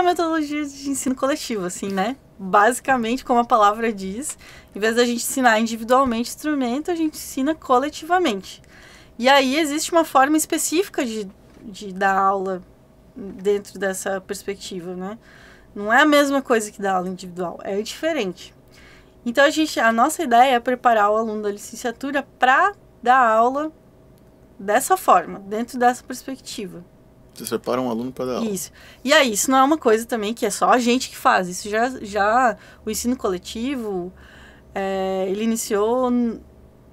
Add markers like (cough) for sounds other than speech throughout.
a metodologia de ensino coletivo, assim, né? Basicamente, como a palavra diz, em vez da gente ensinar individualmente instrumento, a gente ensina coletivamente. E aí existe uma forma específica de, de dar aula dentro dessa perspectiva, né? Não é a mesma coisa que dar aula individual, é diferente. Então a gente, a nossa ideia é preparar o aluno da licenciatura para dar aula dessa forma, dentro dessa perspectiva. Você separa um aluno para dar aula. Isso. E aí, isso não é uma coisa também que é só a gente que faz. Isso já, já o ensino coletivo, é, ele iniciou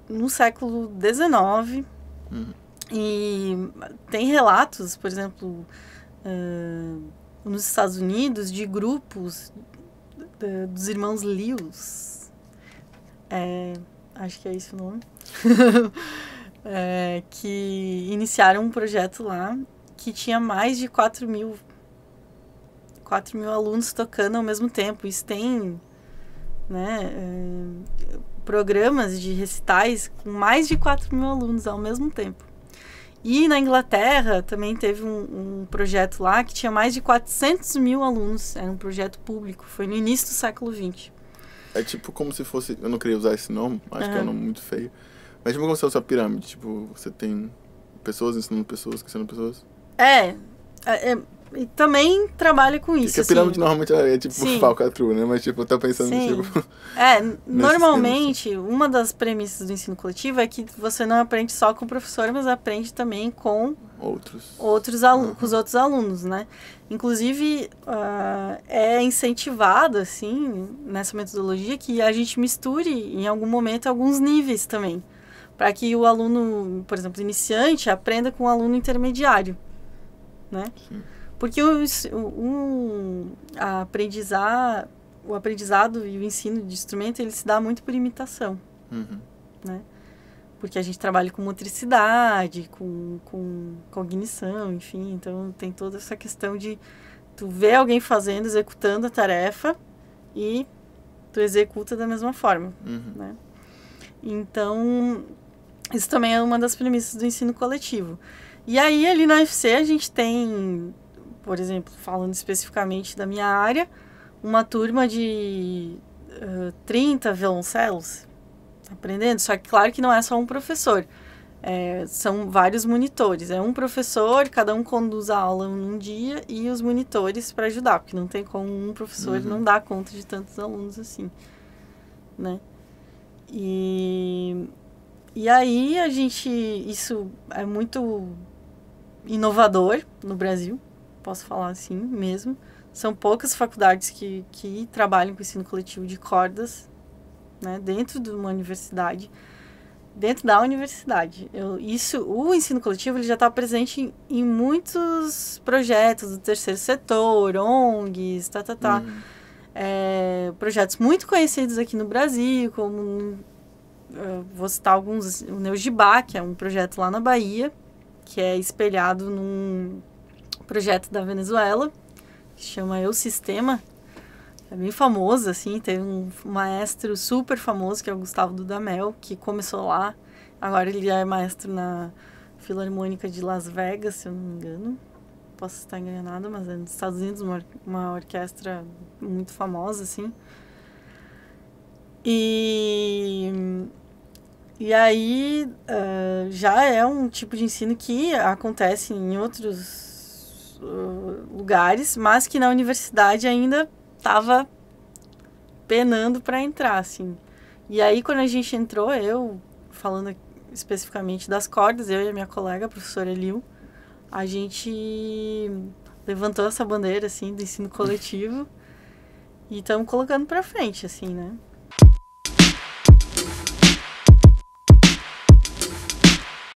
no século XIX. Uhum. E tem relatos, por exemplo, uh, nos Estados Unidos, de grupos é, dos irmãos Lewis. É, acho que é esse o nome. (laughs) é, que iniciaram um projeto lá que tinha mais de 4 mil, 4 mil alunos tocando ao mesmo tempo. Isso tem né, é, programas de recitais com mais de 4 mil alunos ao mesmo tempo. E na Inglaterra também teve um, um, projeto lá que tinha mais de 400 mil alunos. Era um projeto público, foi no início do século XX. É tipo como se fosse. Eu não queria usar esse nome, acho uhum. que é um nome muito feio. Mas é tipo como se fosse a pirâmide. Tipo, você tem pessoas ensinando pessoas, ensinando pessoas. É. é, é e também trabalha com isso. Porque a assim. pirâmide normalmente é, é tipo Sim. (laughs) falcatrua, né? Mas tipo, eu tô pensando Sim. tipo. É, (laughs) normalmente, assim. uma das premissas do ensino coletivo é que você não aprende só com o professor, mas aprende também com outros, outros alunos, uhum. com os outros alunos, né? Inclusive, uh, é incentivado, assim, nessa metodologia, que a gente misture em algum momento alguns níveis também. Para que o aluno, por exemplo, iniciante, aprenda com o aluno intermediário né? Sim. Porque o, um, aprendizar, o aprendizado e o ensino de instrumento, ele se dá muito por imitação, uhum. né? Porque a gente trabalha com motricidade, com, com cognição, enfim. Então, tem toda essa questão de tu ver alguém fazendo, executando a tarefa e tu executa da mesma forma, uhum. né? Então, isso também é uma das premissas do ensino coletivo. E aí ali na UFC a gente tem, por exemplo, falando especificamente da minha área, uma turma de uh, 30 violoncelos tá aprendendo. Só que claro que não é só um professor. É, são vários monitores. É um professor, cada um conduz a aula num dia e os monitores para ajudar, porque não tem como um professor uhum. não dar conta de tantos alunos assim, né? E, e aí a gente, isso é muito inovador no Brasil, posso falar assim mesmo. São poucas faculdades que, que trabalham com ensino coletivo de cordas, né, dentro de uma universidade, dentro da universidade. Eu, isso, o ensino coletivo ele já está presente em, em, muitos projetos do terceiro setor, ONGs, tá, tá, tá. Uhum. É, projetos muito conhecidos aqui no Brasil, como ah, vou citar alguns, o Neujibá, que é um projeto lá na Bahia, que é espelhado num projeto da Venezuela, que chama Eu Sistema. É bem famoso, assim, tem um maestro super famoso, que é o Gustavo Dudamel, que começou lá. Agora ele já é maestro na Filarmônica de Las Vegas, se eu não me engano. Posso estar enganada, mas é nos Estados Unidos, uma, or uma orquestra muito famosa, assim. E e aí uh, já é um tipo de ensino que acontece em outros lugares, mas que na universidade ainda estava penando para entrar, assim. E aí quando a gente entrou, eu falando especificamente das cordas, eu e a minha colega, a professora Liu, a gente levantou essa bandeira assim do ensino coletivo e estamos colocando para frente, assim, né?